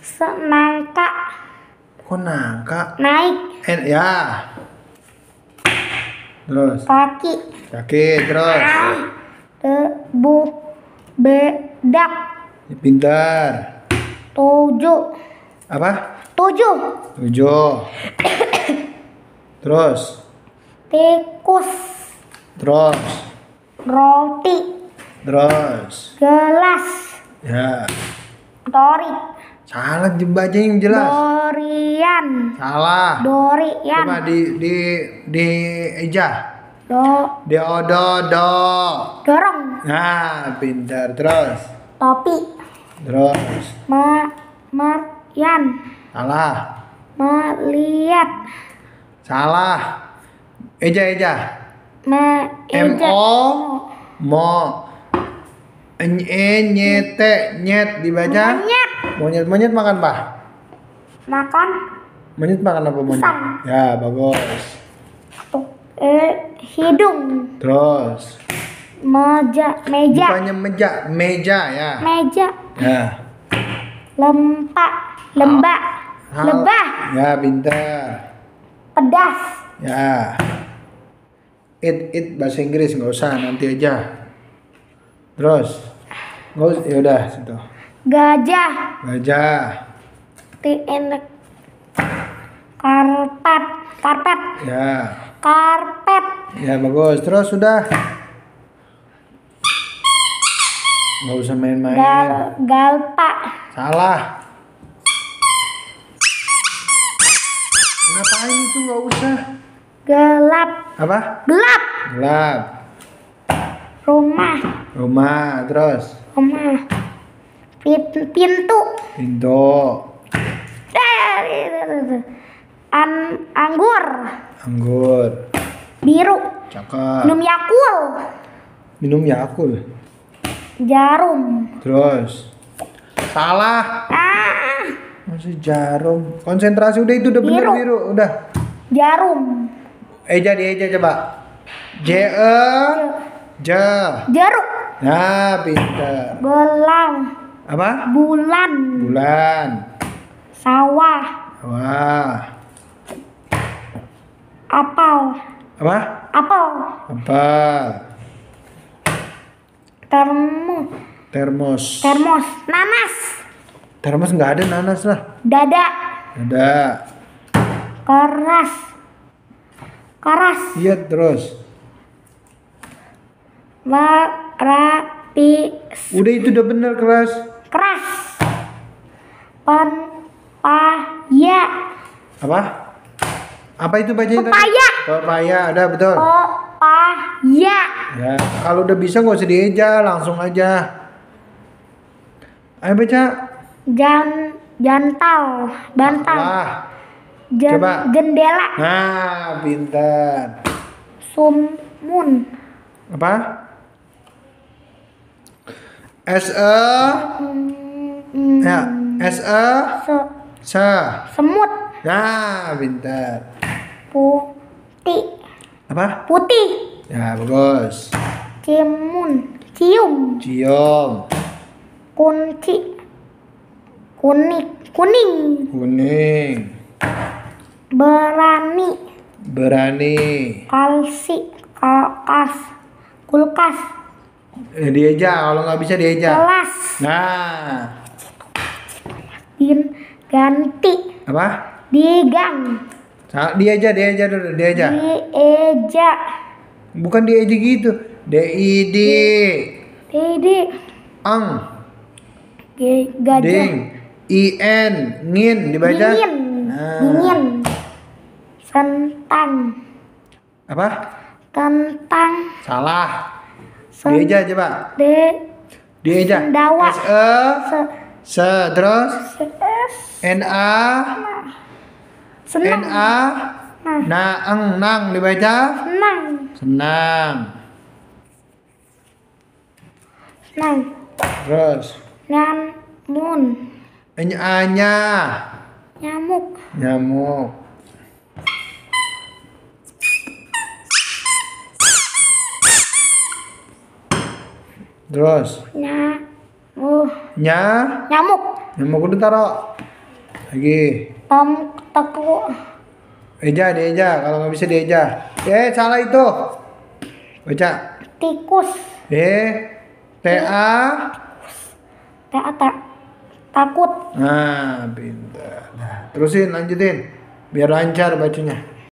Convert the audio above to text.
Semangka. Oh nangka. Naik. En eh, ya. Terus. Kaki. Kaki terus. Bu bedak. Pintar. Tujuh. Apa? Tujuh. Tujuh. terus. Tikus. Terus. Roti. Terus. Gelas. Ya. Torik. Salah jebaknya yang jelas. Dorian. Salah. Dorian. Coba di di di eja. Do. Deodo do. Dorong. Nah, pintar terus. Topi. Terus. Ma Marian. Salah. Melihat. Salah. Eja eja. Ma eja. M O mo Nye nyet nyet dibaca. Monyet. Monyet monyet makan apa? Makan. Monyet makan apa monyet? Pisang. Ya bagus. Eh, hidung. Terus. Meja meja. Bukannya meja meja ya. Meja. Ya. Lempak lembak. Lebah. Ya pintar. Pedas. Ya. It it bahasa Inggris nggak usah nanti aja. Terus. Gak ya udah situ. Gajah. Gajah. Ti enak. Karpet. Karpet. Ya. Karpet. Ya bagus. Terus sudah. Gak usah main-main. Gal galpa. Salah. Ngapain itu gak usah? Gelap. Apa? Gelap. Gelap. Rumah. Rumah. Terus rumah pintu pintu eh, An anggur anggur biru cakep minum yakul minum yakul jarum terus salah ah. masih jarum konsentrasi udah itu udah biru. bener biru udah jarum eja di eja coba J E J jaruk Ya, pinter. Belang. Apa? Bulan. Bulan. Sawah. Sawah. Apel. Apa? Apel. Apel. termos Termos. Termos. Nanas. Termos nggak ada nanas lah. Dada. Dada. Keras. Keras. Iya terus. Ma rapi udah itu udah bener keras keras pen ya apa apa itu bacanya pepaya tadi? pepaya ada betul pepaya ya kalau udah bisa gak usah dieja langsung aja ayo baca jam jantal bantal ah, Jan, Coba. jendela nah pintar sumun apa S E ya S E se, se. semut nah pintar putih apa putih ya bagus cium cium cium kunci kuning kuning kuning berani berani kalsi kulkas kulkas Eh, dieja, kalau nggak bisa dieja. Kelas. Nah. Din ganti. Apa? Digang. nah, dieja, dieja dulu, dieja. Dieja. Bukan dieja gitu. D I D. D I D. Ang. G gajah. Ding. I N ngin dibaca. Dingin. Nah. Dingin. Sentang. Apa? Tentang. Salah. Dieja aja, Pak. D. Dieja. Sendawa. S E. s e terus. Se -S. N A. Senang. N A. Nah. nang dibaca? Senang. Senang. Senang. Terus. Nyamun. Nyanya. Nyamuk. Nyamuk. Terus? Nyamuk. Uh. Nya? Nyamuk. Nyamuk udah taro Lagi. Tom teku. Eja, dieja. Kalau nggak bisa dieja. Eh, salah itu. Baca. Tikus. Eh, T A. T A tak takut. Nah, pintar. Nah, terusin, lanjutin. Biar lancar bacanya.